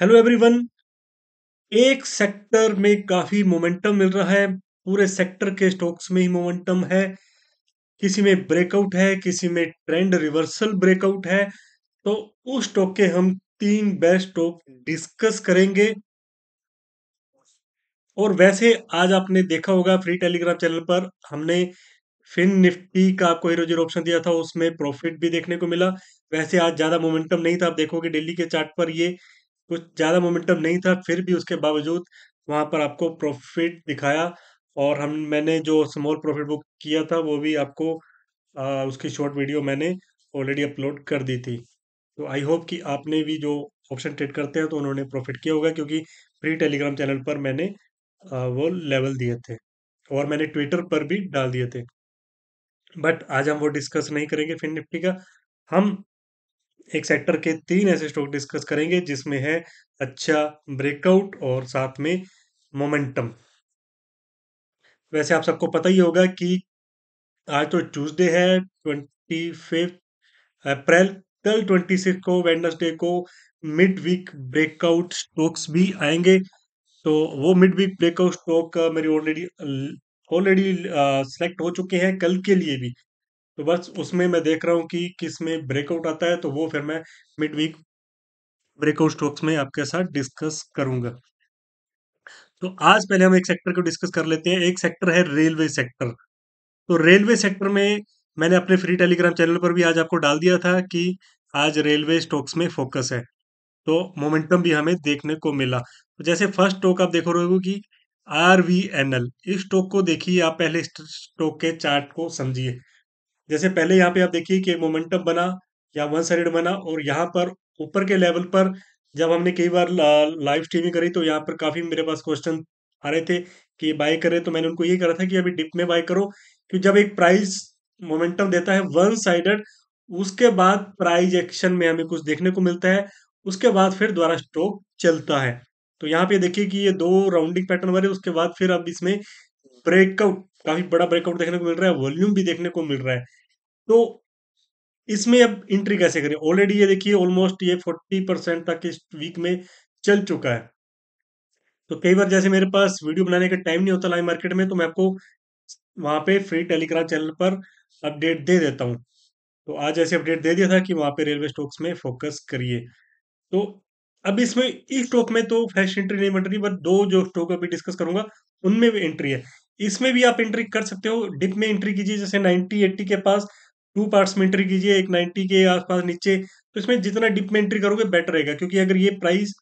hello everyone एक sector में काफी मोमेंटम मिल रहा है पूरे सेक्टर के स्टॉक्स में ही मोमेंटम है किसी में ब्रेकआउट है किसी में ट्रेंड रिवर्सल ब्रेकआउट है तो उस स्टॉक के हम तीन बेस्ट स्टॉक डिस्कस करेंगे और वैसे आज आपने देखा होगा फ्री टेलीग्राम चैनल पर हमने फिन निफ्टी का आपको हीरो जीरो ऑप्शन दिया था उसमें प्रॉफिट भी देखने को मिला वैसे आज ज्यादा मोमेंटम नहीं था आप देखोगे डेली के चार्ट पर ये कुछ ज़्यादा मोमेंटम नहीं था फिर भी उसके बावजूद वहाँ पर आपको प्रॉफ़िट दिखाया और हम मैंने जो स्मॉल प्रॉफ़िट बुक किया था वो भी आपको आ, उसकी शॉर्ट वीडियो मैंने ऑलरेडी अपलोड कर दी थी तो आई होप कि आपने भी जो ऑप्शन ट्रेड करते हैं तो उन्होंने प्रॉफिट किया होगा क्योंकि फ्री टेलीग्राम चैनल पर मैंने आ, वो लेवल दिए थे और मैंने ट्विटर पर भी डाल दिए थे बट आज हम वो डिस्कस नहीं करेंगे फिन निफ्टी का हम एक सेक्टर के तीन ऐसे स्टॉक डिस्कस करेंगे जिसमें है अच्छा ब्रेकआउट और साथ में मोमेंटम वैसे आप सबको पता ही होगा कि आज तो ट्यूसडे है ट्वेंटी फिफ्थ अप्रैल कल ट्वेंटी सिक्स को वेडनेसडे को मिड वीक ब्रेकआउट स्टॉक्स भी आएंगे तो वो मिड वीक ब्रेकआउट स्टॉक मेरी ऑलरेडी ऑलरेडी सेलेक्ट हो चुके हैं कल के लिए भी तो बस उसमें मैं देख रहा हूँ कि किस में ब्रेकआउट आता है तो वो फिर मैं मिड वीक ब्रेकआउट स्टॉक्स में आपके साथ डिस्कस करूंगा तो आज पहले हम एक सेक्टर को डिस्कस कर लेते हैं एक सेक्टर है रेलवे सेक्टर तो रेलवे सेक्टर में मैंने अपने फ्री टेलीग्राम चैनल पर भी आज आपको डाल दिया था कि आज रेलवे स्टॉक्स में फोकस है तो मोमेंटम भी हमें देखने को मिला तो जैसे फर्स्ट स्टॉक आप देखो रहे हो कि आर वी एन एल इस स्टॉक को देखिए आप पहले स्टॉक के चार्ट को समझिए जैसे पहले यहाँ पे आप देखिए कि मोमेंटम बना या वन साइड बना और यहाँ पर ऊपर के लेवल पर जब हमने कई बार लाइव स्ट्रीमिंग करी तो यहाँ पर काफ़ी मेरे पास क्वेश्चन आ रहे थे कि बाय करें तो मैंने उनको ये करा था कि अभी डिप में बाय करो क्योंकि जब एक प्राइस मोमेंटम देता है वन साइडेड उसके बाद प्राइज एक्शन में हमें कुछ देखने को मिलता है उसके बाद फिर दोबारा स्टॉक चलता है तो यहाँ पे देखिए कि ये दो राउंडिंग पैटर्न वाले उसके बाद फिर अब इसमें ब्रेकआउट काफी बड़ा ब्रेकआउट देखने को मिल रहा है वॉल्यूम भी देखने को मिल रहा है तो इसमें अब एंट्री कैसे करें ऑलरेडी ये देखिए ऑलमोस्ट ये फोर्टी परसेंट तक इस वीक में चल चुका है तो कई बार जैसे मेरे पास वीडियो बनाने का टाइम नहीं होता लाइव मार्केट में तो मैं आपको वहां पे फ्री टेलीग्राम चैनल पर अपडेट दे देता हूँ तो आज ऐसे अपडेट दे दिया था कि वहां पे रेलवे स्टॉक्स में फोकस करिए तो अब इसमें इस स्टॉक में तो फ्रेश एंट्री नहीं बन रही बट दो जो स्टॉक अभी डिस्कस करूंगा उनमें भी एंट्री है इसमें भी आप एंट्री कर सकते हो डिप में एंट्री कीजिए जैसे नाइनटी एट्टी के पास टू पार्ट्स में एंट्री कीजिए एक नाइन्टी के आसपास नीचे तो इसमें जितना डिप में एंट्री करोगे बेटर रहेगा क्योंकि अगर ये प्राइस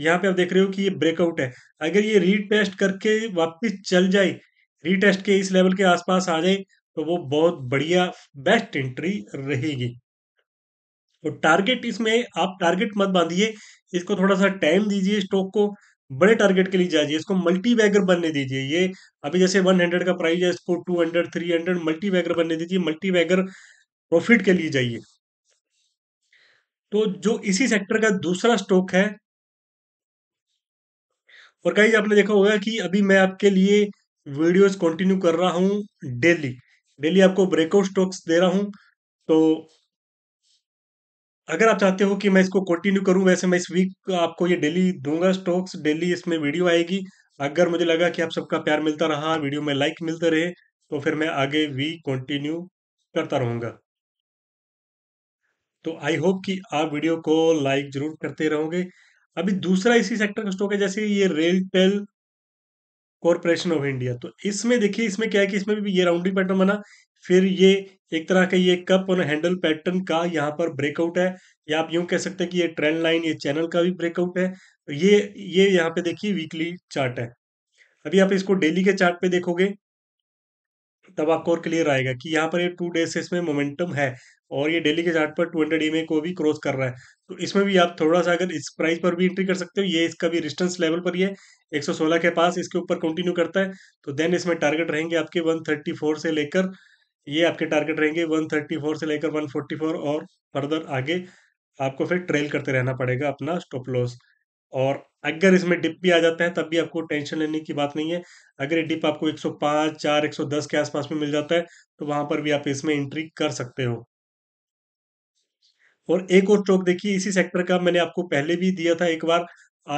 यहाँ पे आप देख रहे हो कि ये ब्रेकआउट है अगर ये रीटेस्ट करके वापस चल जाए रीटेस्ट के इस लेवल के आसपास आ जाए तो वो बहुत बढ़िया बेस्ट एंट्री रहेगी तो टारगेट इसमें आप टारगेट मत बांधिए इसको थोड़ा सा टाइम दीजिए स्टॉक को बड़े टारगेट के लिए जाइए इसको मल्टी बैगर बनने दीजिए ये अभी जैसे 100 का प्राइस है इसको 200 300 मल्टी बैगर बनने दीजिए मल्टी बैगर प्रॉफिट के लिए जाइए तो जो इसी सेक्टर का दूसरा स्टॉक है और कहीं आपने देखा होगा कि अभी मैं आपके लिए वीडियोस कंटिन्यू कर रहा हूं डेली डेली आपको ब्रेकआउट स्टॉक्स दे रहा हूं तो अगर आप चाहते हो कि मैं इसको कंटिन्यू करूं वैसे मैं इस वीक आपको ये डेली दूंगा स्टॉक्स डेली इसमें वीडियो आएगी अगर मुझे लगा कि आप सबका प्यार मिलता रहा वीडियो में लाइक मिलते रहे तो फिर मैं आगे भी कंटिन्यू करता रहूंगा तो आई होप कि आप वीडियो को लाइक जरूर करते रहोगे अभी दूसरा इसी सेक्टर का स्टॉक है जैसे ये रेलटेल कॉरपोरेशन ऑफ इंडिया तो इसमें देखिए इसमें क्या है कि इसमें भी ये राउंडिंग पैटर्न बना फिर ये एक तरह का ये कप और हैंडल पैटर्न का यहाँ पर ब्रेकआउट है या आप यूं कह सकते हैं कि ये ट्रेंड लाइन ये चैनल का भी ब्रेकआउट है ये ये यहाँ पे देखिए वीकली चार्ट है अभी आप इसको डेली के चार्ट पे देखोगे तब आपको और क्लियर आएगा कि यहाँ पर ये टू डेज से इसमें मोमेंटम है और ये डेली के चार्ट पर 200 ईमे को भी क्रॉस कर रहा है तो इसमें भी आप थोड़ा सा अगर इस प्राइस पर भी एंट्री कर सकते हो ये इसका भी रिस्टेंस लेवल पर ही है 116 के पास इसके ऊपर कंटिन्यू करता है तो देन इसमें टारगेट रहेंगे आपके 134 से लेकर ये आपके टारगेट रहेंगे 134 से लेकर 144 और फर्दर आगे आपको फिर ट्रेल करते रहना पड़ेगा अपना स्टॉप लॉस और अगर इसमें डिप भी आ जाता है तब भी आपको टेंशन लेने की बात नहीं है अगर ये डिप आपको 105 4 110 के आसपास में मिल जाता है तो वहां पर भी आप इसमें एंट्री कर सकते हो और एक और स्टॉक देखिए इसी सेक्टर का मैंने आपको पहले भी दिया था एक बार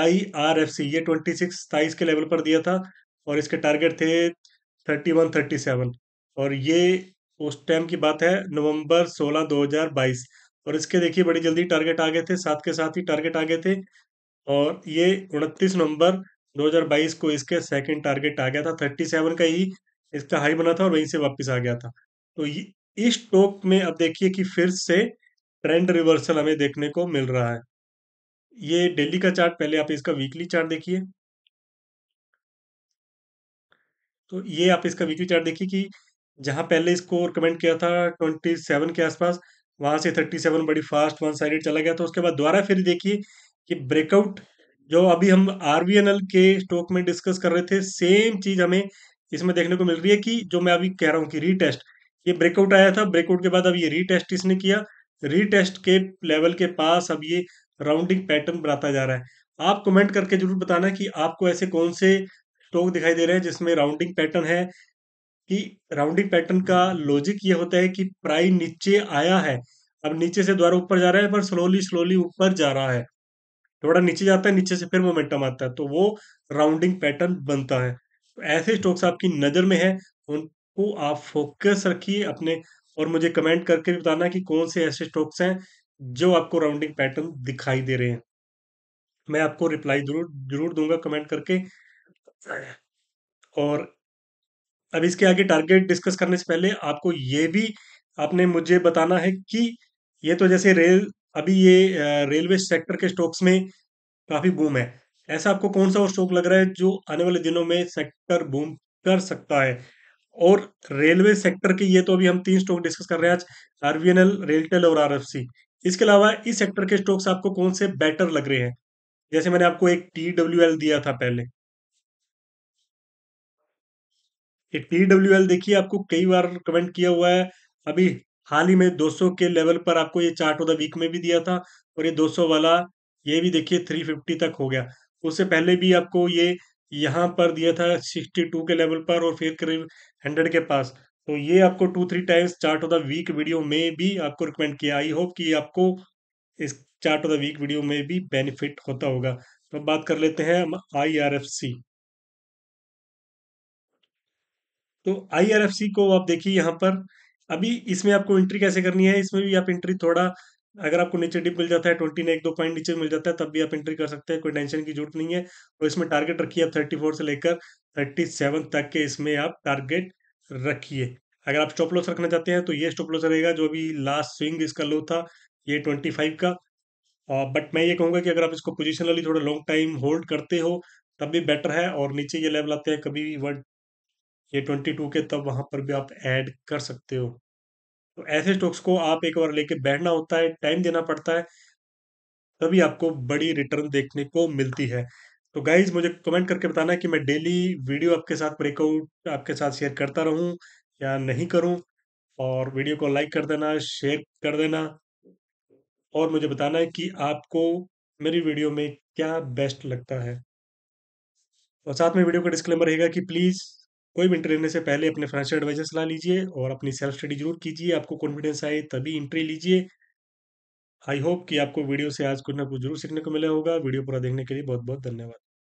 आई आर एफ सी ये ट्वेंटी सिक्स सताइस के लेवल पर दिया था और इसके टारगेट थे थर्टी वन थर्टी सेवन और ये उस टाइम की बात है नवंबर सोलह दो हजार बाईस और इसके देखिए बड़ी जल्दी टारगेट आ गए थे साथ के साथ ही टारगेट आ गए थे और ये उनतीस नवंबर 2022 को इसके सेकंड टारगेट आ गया था 37 का ही इसका हाई बना था और वहीं से वापस आ गया था तो इस स्टॉक में अब देखिए कि फिर से ट्रेंड रिवर्सल हमें देखने को मिल रहा है ये डेली का चार्ट पहले आप इसका वीकली चार्ट देखिए तो ये आप इसका वीकली चार्ट देखिए कि जहां पहले इसको रिकमेंड किया था ट्वेंटी सेवन के आसपास वहां से थर्टी सेवन बड़ी फास्ट वन साइडेड चला गया तो उसके बाद दोबारा फिर देखिए कि ब्रेकआउट जो अभी हम आर के स्टॉक में डिस्कस कर रहे थे सेम चीज़ हमें इसमें देखने को मिल रही है कि जो मैं अभी कह रहा हूँ कि रीटेस्ट ये ब्रेकआउट आया था ब्रेकआउट के बाद अब ये रीटेस्ट इसने किया रीटेस्ट के लेवल के पास अब ये राउंडिंग पैटर्न बनाता जा रहा है आप कमेंट करके जरूर बताना कि आपको ऐसे कौन से स्टॉक दिखाई दे रहे हैं जिसमें राउंडिंग पैटर्न है कि राउंडिंग पैटर्न का लॉजिक ये होता है कि प्राइस नीचे आया है अब नीचे से द्वारा ऊपर जा रहा है पर स्लोली स्लोली ऊपर जा रहा है थोड़ा नीचे जाता है नीचे से फिर मोमेंटम आता है तो वो राउंडिंग पैटर्न बनता है तो ऐसे स्टॉक्स आपकी नज़र में है उनको आप फोकस रखिए अपने और मुझे कमेंट करके भी बताना कि कौन से ऐसे स्टॉक्स हैं जो आपको राउंडिंग पैटर्न दिखाई दे रहे हैं मैं आपको रिप्लाई जरूर जरूर दूंगा कमेंट करके और अब इसके आगे टारगेट डिस्कस करने से पहले आपको ये भी आपने मुझे बताना है कि ये तो जैसे रेल अभी ये रेलवे सेक्टर के स्टॉक्स में काफी बूम है ऐसा आपको कौन सा और स्टॉक लग रहा है जो आने वाले दिनों में सेक्टर बूम कर सकता है और रेलवे सेक्टर के ये तो अभी हम तीन स्टॉक डिस्कस कर रहे हैं आज आरवीएनएल रेलटेल और आर इसके अलावा इस सेक्टर के स्टॉक्स आपको कौन से बेटर लग रहे हैं जैसे मैंने आपको एक टी दिया था पहले एक टी देखिए आपको कई बार कमेंट किया हुआ है अभी हाल ही में 200 के लेवल पर आपको ये चार्ट ऑफ द वीक में भी दिया था और ये 200 वाला ये भी देखिए 350 तक हो गया उससे पहले भी आपको ये यहाँ पर दिया था सिक्सटी टू के लेवल पर और फिर करीब हंड्रेड के पास तो ये आपको two three times chart of the week video में भी आपको रिकमेंड किया आई होप कि आपको इस chart of the week video में भी बेनिफिट होता होगा तो बात कर लेते हैं हम सी तो आई आर एफ सी को आप देखिए यहाँ पर अभी इसमें आपको एंट्री कैसे करनी है इसमें भी आप एंट्री थोड़ा अगर आपको नीचे डिप मिल जाता है ट्वेंटी ने एक दो पॉइंट नीचे मिल जाता है तब भी आप एंट्री कर सकते हैं कोई टेंशन की जरूरत नहीं है और तो इसमें टारगेट रखिए आप थर्टी फोर से लेकर थर्टी सेवन तक के इसमें आप टारगेट रखिए अगर आप स्टॉप लॉस रखना चाहते हैं तो ये स्टॉप लॉस रहेगा जो अभी लास्ट स्विंग इसका लो था ये ट्वेंटी फाइव का बट मैं ये कहूँगा कि अगर आप इसको पोजिशनली थोड़ा लॉन्ग टाइम होल्ड करते हो तब भी बेटर है और नीचे ये लेवल आते हैं कभी भी वन ये ट्वेंटी टू के तब वहाँ पर भी आप ऐड कर सकते हो तो ऐसे स्टॉक्स को आप एक बार लेके बैठना होता है टाइम देना पड़ता है तभी आपको बड़ी रिटर्न देखने को मिलती है तो गाइज मुझे कमेंट करके बताना है कि मैं डेली वीडियो आपके साथ ब्रेकआउट आपके साथ शेयर करता रहूं या नहीं करूं और वीडियो को लाइक कर देना शेयर कर देना और मुझे बताना है कि आपको मेरी वीडियो में क्या बेस्ट लगता है और साथ में वीडियो का डिस्क्लेमर रहेगा कि प्लीज़ कोई भी इंटरव्यू लेने से पहले अपने फाइनेंशियल एडवाइजर सलाह लीजिए और अपनी सेल्फ स्टडी जरूर कीजिए आपको कॉन्फिडेंस आए तभी इंट्री लीजिए आई होप कि आपको वीडियो से आज कुछ ना कुछ जरूर सीखने को मिला होगा वीडियो पूरा देखने के लिए बहुत बहुत धन्यवाद